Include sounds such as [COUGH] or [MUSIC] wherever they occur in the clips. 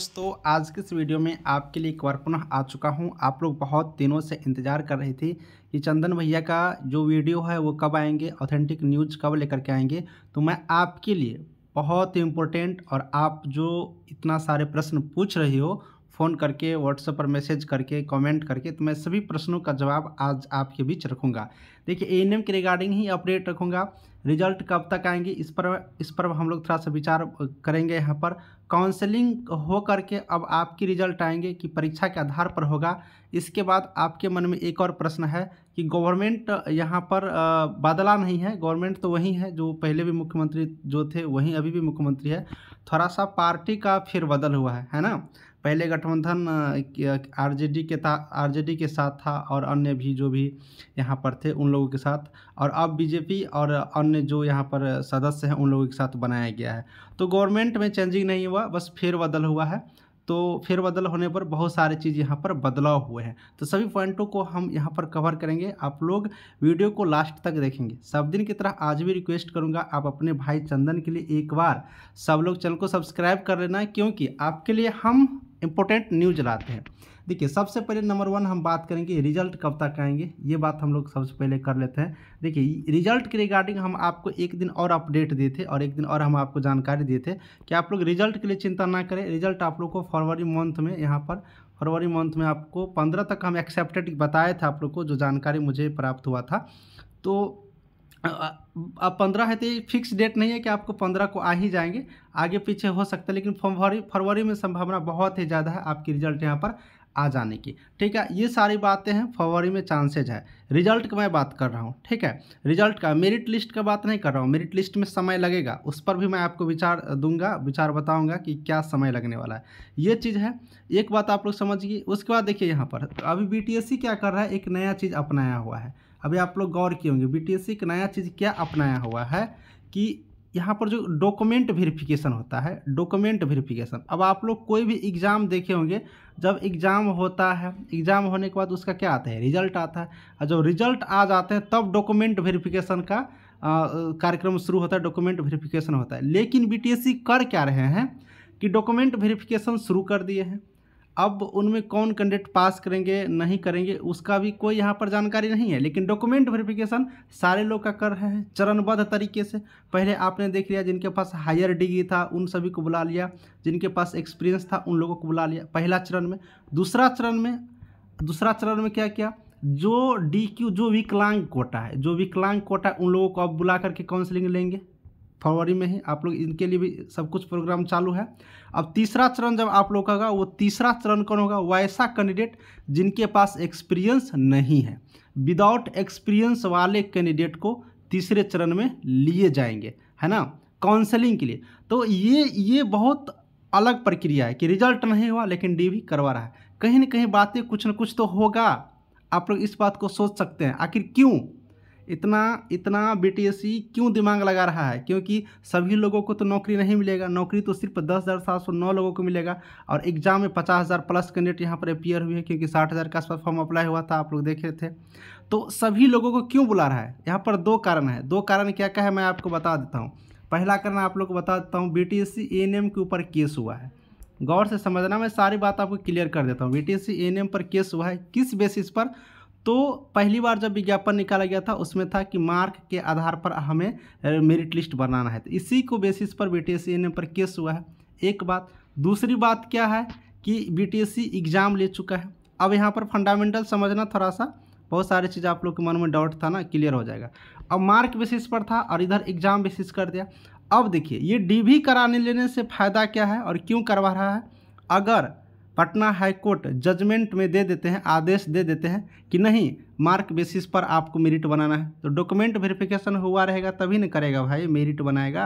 दोस्तों आज के इस वीडियो में आपके लिए एक बार पुनः आ चुका हूं आप लोग बहुत दिनों से इंतजार कर रहे थे कि चंदन भैया का जो वीडियो है वो कब आएंगे ऑथेंटिक न्यूज़ कब लेकर के आएंगे तो मैं आपके लिए बहुत इम्पोर्टेंट और आप जो इतना सारे प्रश्न पूछ रहे हो फ़ोन करके व्हाट्सएप पर मैसेज करके कमेंट करके तो मैं सभी प्रश्नों का जवाब आज आपके बीच रखूँगा देखिए ए के रिगार्डिंग ही अपडेट रखूँगा रिजल्ट कब तक आएंगे इस पर इस पर हम लोग थोड़ा सा विचार करेंगे यहाँ पर काउंसलिंग हो करके अब आपकी रिजल्ट आएंगे कि परीक्षा के आधार पर होगा इसके बाद आपके मन में एक और प्रश्न है कि गवर्नमेंट यहाँ पर बदला नहीं है गवर्नमेंट तो वही है जो पहले भी मुख्यमंत्री जो थे वहीं अभी भी मुख्यमंत्री है थोड़ा सा पार्टी का फिर बदल हुआ है है ना पहले गठबंधन आरजेडी के था आरजेडी के साथ था और अन्य भी जो भी यहाँ पर थे उन लोगों के साथ और अब बीजेपी और अन्य जो यहाँ पर सदस्य हैं उन लोगों के साथ बनाया गया है तो गवर्नमेंट में चेंजिंग नहीं हुआ बस फेरबदल हुआ है तो फिर बदल होने पर बहुत सारे चीज़ यहाँ पर बदलाव हुए हैं तो सभी पॉइंटों को हम यहाँ पर कवर करेंगे आप लोग वीडियो को लास्ट तक देखेंगे सब दिन की तरह आज भी रिक्वेस्ट करूँगा आप अपने भाई चंदन के लिए एक बार सब लोग चैनल को सब्सक्राइब कर लेना क्योंकि आपके लिए हम इम्पोर्टेंट न्यूज लाते हैं देखिए सबसे पहले नंबर वन हम बात करेंगे रिजल्ट कब तक आएंगे ये बात हम लोग सबसे पहले कर लेते हैं देखिए रिजल्ट के रिगार्डिंग हम आपको एक दिन और अपडेट दिए थे और एक दिन और हम आपको जानकारी दिए थे कि आप लोग रिजल्ट के लिए चिंता ना करें रिजल्ट आप लोग को फरवरी मंथ में यहाँ पर फरवरी मंथ में आपको पंद्रह तक हम एक्सेप्टेड बताए थे आप लोग को जो जानकारी मुझे प्राप्त हुआ था तो अब पंद्रह है तो ये फिक्स डेट नहीं है कि आपको पंद्रह को आ ही जाएंगे आगे पीछे हो सकता है लेकिन फरवरी फरवरी में संभावना बहुत ही ज़्यादा है आपकी रिजल्ट यहाँ पर आ जाने की ठीक है ये सारी बातें हैं फरवरी में चांसेज है रिजल्ट की मैं बात कर रहा हूँ ठीक है रिजल्ट का मेरिट लिस्ट का बात नहीं कर रहा हूँ मेरिट लिस्ट में समय लगेगा उस पर भी मैं आपको विचार दूंगा विचार बताऊंगा कि क्या समय लगने वाला है ये चीज़ है एक बात आप लोग समझिए उसके बाद देखिए यहाँ पर अभी बी क्या कर रहा है एक नया चीज़ अपनाया हुआ है अभी आप लोग गौर किए होंगे सी एक नया चीज़ क्या अपनाया हुआ है कि यहाँ पर जो डॉक्यूमेंट वेरिफिकेशन होता है डॉक्यूमेंट वेरिफिकेशन अब आप लोग कोई भी एग्ज़ाम देखे होंगे जब एग्ज़ाम होता है एग्ज़ाम होने के बाद उसका क्या आता है रिजल्ट आता है और जब रिजल्ट आ जाते हैं तब डॉक्यूमेंट वेरिफिकेशन का कार्यक्रम शुरू होता है डॉक्यूमेंट वेरिफिकेशन होता है लेकिन सी कर क्या रहे हैं कि डॉक्यूमेंट वेरिफिकेशन शुरू कर दिए हैं अब उनमें कौन कैंडिडेट पास करेंगे नहीं करेंगे उसका भी कोई यहाँ पर जानकारी नहीं है लेकिन डॉक्यूमेंट वेरिफिकेशन सारे लोग का कर रहे हैं चरणबद्ध तरीके से पहले आपने देख लिया जिनके पास हायर डिग्री था उन सभी को बुला लिया जिनके पास एक्सपीरियंस था उन लोगों को बुला लिया पहला चरण में दूसरा चरण में दूसरा चरण में क्या किया जो डी क्यू जो विकलांग कोटा है जो विकलांग कोटा उन लोगों को अब बुला करके काउंसलिंग लेंगे फरवरी में ही आप लोग इनके लिए भी सब कुछ प्रोग्राम चालू है अब तीसरा चरण जब आप लोग का होगा वो तीसरा चरण कौन होगा वैसा कैंडिडेट जिनके पास एक्सपीरियंस नहीं है विदाउट एक्सपीरियंस वाले कैंडिडेट को तीसरे चरण में लिए जाएंगे है ना काउंसलिंग के लिए तो ये ये बहुत अलग प्रक्रिया है कि रिजल्ट नहीं हुआ लेकिन डी करवा रहा है कहीं ना कहीं बातें कुछ ना कुछ तो होगा आप लोग इस बात को सोच सकते हैं आखिर क्यों इतना इतना बीटीएससी क्यों दिमाग लगा रहा है क्योंकि सभी लोगों को तो नौकरी नहीं मिलेगा नौकरी तो सिर्फ दस हज़ार सात सौ नौ लोगों को मिलेगा और एग्ज़ाम में पचास हज़ार प्लस कैंडिडेट यहाँ पर अपियर हुए क्योंकि साठ हज़ार के आसपास फॉर्म अप्लाई हुआ था आप लोग देखे थे तो सभी लोगों को क्यों बुला रहा है यहाँ पर दो कारण है दो कारण क्या क्या है मैं आपको बता देता हूँ पहला कारण आप लोग को बता देता हूँ B T S C N M के ऊपर केस हुआ है गौर से समझना मैं सारी बात आपको क्लियर कर देता हूँ B T S C N M पर केस हुआ है किस बेसिस पर तो पहली बार जब विज्ञापन निकाला गया था उसमें था कि मार्क के आधार पर हमें मेरिट लिस्ट बनाना है तो इसी को बेसिस पर बी टी e पर केस हुआ है एक बात दूसरी बात क्या है कि बी e एग्ज़ाम ले चुका है अब यहाँ पर फंडामेंटल समझना थोड़ा सा बहुत सारी चीज़ आप लोग के मन में डाउट था ना क्लियर हो जाएगा अब मार्क बेसिस पर था और इधर एग्ज़ाम बेसिस कर दिया अब देखिए ये डी कराने लेने से फ़ायदा क्या है और क्यों करवा रहा है अगर पटना हाईकोर्ट जजमेंट में दे देते हैं आदेश दे देते हैं कि नहीं मार्क बेसिस पर आपको मेरिट बनाना है तो डॉक्यूमेंट वेरिफिकेशन हुआ रहेगा तभी ना करेगा भाई मेरिट बनाएगा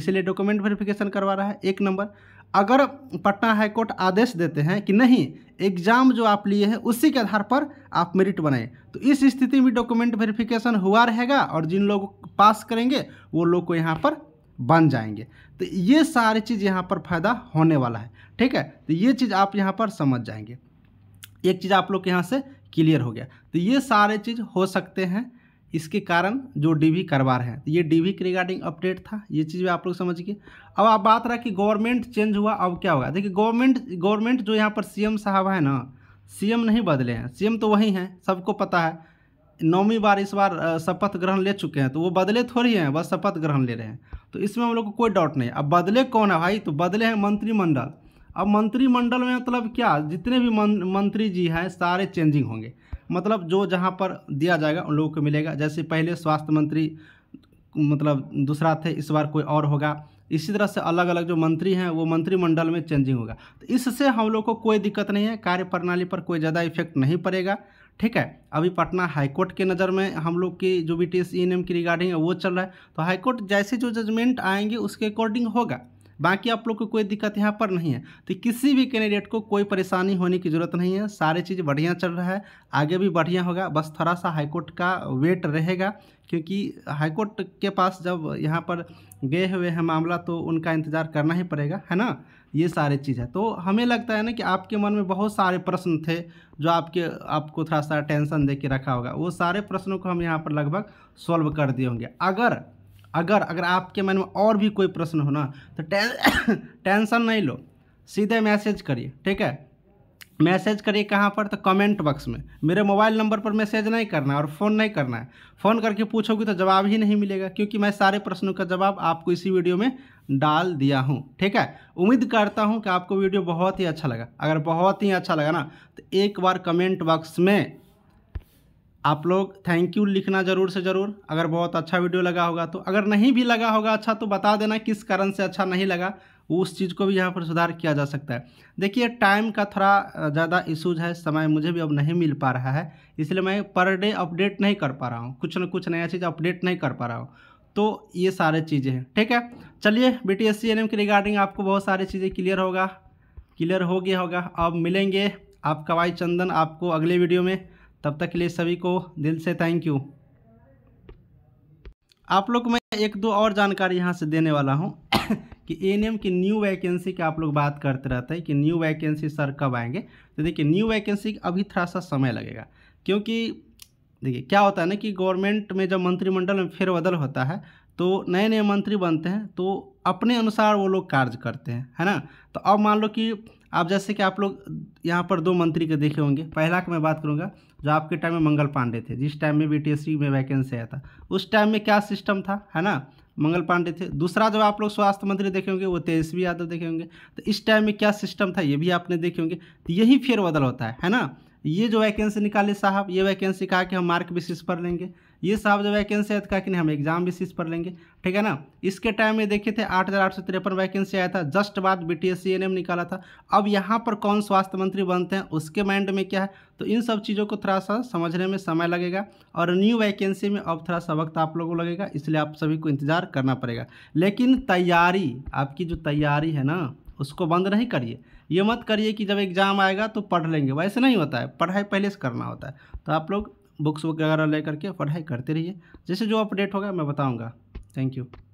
इसलिए डॉक्यूमेंट वेरिफिकेशन करवा रहा है एक नंबर अगर पटना हाईकोर्ट आदेश देते हैं कि नहीं एग्ज़ाम जो आप लिए हैं उसी के आधार पर आप मेरिट बनाए तो इस स्थिति में डॉक्यूमेंट वेरिफिकेशन हुआ रहेगा और जिन लोग पास करेंगे वो लोग को यहाँ पर बन जाएंगे तो ये सारी चीज़ यहाँ पर फायदा होने वाला है ठीक है तो ये चीज़ आप यहाँ पर समझ जाएंगे एक चीज़ आप लोग के यहाँ से क्लियर हो गया तो ये सारे चीज़ हो सकते हैं इसके कारण जो डीवी करवा रहे हैं तो ये डीवी के रिगार्डिंग अपडेट था ये चीज़ भी आप लोग समझिए अब आप बात रहा कि गवर्नमेंट चेंज हुआ अब क्या होगा देखिए गवर्नमेंट गवर्नमेंट जो यहाँ पर सीएम साहब है ना सीएम नहीं बदले हैं सीएम तो वही हैं सबको पता है नौवीं बार इस बार शपथ ग्रहण ले चुके हैं तो वो बदले थोड़ी हैं बस शपथ ग्रहण ले रहे हैं तो इसमें हम लोग को कोई डाउट नहीं अब बदले कौन है भाई तो बदले हैं मंत्रिमंडल अब मंत्रिमंडल में मतलब क्या जितने भी मं, मंत्री जी हैं सारे चेंजिंग होंगे मतलब जो जहाँ पर दिया जाएगा उन लोगों को मिलेगा जैसे पहले स्वास्थ्य मंत्री मतलब दूसरा थे इस बार कोई और होगा इसी तरह से अलग अलग जो मंत्री हैं वो मंत्रिमंडल में चेंजिंग होगा तो इससे हम लोग को कोई दिक्कत नहीं है प्रणाली पर कोई ज़्यादा इफेक्ट नहीं पड़ेगा ठीक है अभी पटना हाईकोर्ट के नज़र में हम लोग की जो भी टी एस e की रिगार्डिंग है वो चल रहा है तो हाईकोर्ट जैसे जो जजमेंट आएंगे उसके अकॉर्डिंग होगा बाकी आप लोग को कोई दिक्कत यहाँ पर नहीं है तो किसी भी कैंडिडेट को कोई परेशानी होने की ज़रूरत नहीं है सारी चीज़ बढ़िया चल रहा है आगे भी बढ़िया होगा बस थोड़ा सा हाईकोर्ट का वेट रहेगा क्योंकि हाईकोर्ट के पास जब यहाँ पर गए हुए हैं मामला तो उनका इंतज़ार करना ही पड़ेगा है ना ये सारे चीज़ है तो हमें लगता है ना कि आपके मन में बहुत सारे प्रश्न थे जो आपके आपको थोड़ा सा टेंशन दे के रखा होगा वो सारे प्रश्नों को हम यहाँ पर लगभग सॉल्व कर दिए होंगे अगर अगर अगर आपके मन में और भी कोई प्रश्न हो ना तो टें, [COUGHS] टेंशन नहीं लो सीधे मैसेज करिए ठीक है मैसेज करिए कहाँ पर तो कमेंट बॉक्स में मेरे मोबाइल नंबर पर मैसेज नहीं करना है और फ़ोन नहीं करना है फ़ोन करके पूछोगे तो जवाब ही नहीं मिलेगा क्योंकि मैं सारे प्रश्नों का जवाब आपको इसी वीडियो में डाल दिया हूँ ठीक है उम्मीद करता हूँ कि आपको वीडियो बहुत ही अच्छा लगा अगर बहुत ही अच्छा लगा ना तो एक बार कमेंट बॉक्स में आप लोग थैंक यू लिखना ज़रूर से ज़रूर अगर बहुत अच्छा वीडियो लगा होगा तो अगर नहीं भी लगा होगा अच्छा तो बता देना किस कारण से अच्छा नहीं लगा उस चीज़ को भी यहाँ पर सुधार किया जा सकता है देखिए टाइम का थोड़ा ज़्यादा इशूज़ है समय मुझे भी अब नहीं मिल पा रहा है इसलिए मैं पर डे अपडेट नहीं कर पा रहा हूँ कुछ ना कुछ नया चीज़ अपडेट नहीं कर पा रहा हूँ तो ये सारे चीज़ें हैं ठीक है चलिए बी टी एस के रिगार्डिंग आपको बहुत सारी चीज़ें क्लियर होगा क्लियर हो गया होगा अब मिलेंगे आपका भाई चंदन आपको अगले वीडियो में तब तक के लिए सभी को दिल से थैंक यू आप लोग मैं एक दो और जानकारी यहाँ से देने वाला हूँ [COUGHS] कि ए की न्यू वैकेंसी की आप लोग बात करते रहते हैं कि न्यू वैकेंसी सर कब आएंगे तो देखिए न्यू वैकेंसी अभी थोड़ा सा समय लगेगा क्योंकि देखिए क्या होता है ना कि गवर्नमेंट में जब मंत्रिमंडल में फेरबदल होता है तो नए नए मंत्री बनते हैं तो अपने अनुसार वो लोग कार्य करते हैं है ना तो अब मान लो कि आप जैसे कि आप लोग यहाँ पर दो मंत्री के देखे होंगे पहला की मैं बात करूँगा जो आपके टाइम में मंगल पांडे थे जिस टाइम में बीटीएससी में वैकेंसी आया था उस टाइम में क्या सिस्टम था है ना मंगल पांडे थे दूसरा जब आप लोग स्वास्थ्य मंत्री देखे होंगे वो तेजस्वी यादव देखे होंगे तो इस टाइम में क्या सिस्टम था ये भी आपने देखे होंगे तो यही फेरबदल होता है है ना ये जो वैकेंसी निकाले साहब ये वैकेंसी कहा कि हम मार्क बेसिस पर लेंगे ये साहब जो वैकेंसी है तो कहा कि नहीं हम एग्जाम बेसिस पर लेंगे ठीक है ना इसके टाइम में देखे थे आठ हज़ार आठ सौ तिरपन वैकेंसी आया था जस्ट बाद B T S C N M निकाला था अब यहाँ पर कौन स्वास्थ्य मंत्री बनते हैं उसके माइंड में क्या है तो इन सब चीज़ों को थोड़ा सा समझने में समय लगेगा और न्यू वैकेंसी में अब थोड़ा सा वक्त आप लोगों को लगेगा इसलिए आप सभी को इंतज़ार करना पड़ेगा लेकिन तैयारी आपकी जो तैयारी है ना उसको बंद नहीं करिए ये मत करिए कि जब एग्ज़ाम आएगा तो पढ़ लेंगे वैसे नहीं होता है पढ़ाई पहले से करना होता है तो आप लोग बुक्स वगैरह ले करके पढ़ाई करते रहिए जैसे जो अपडेट होगा मैं बताऊँगा थैंक यू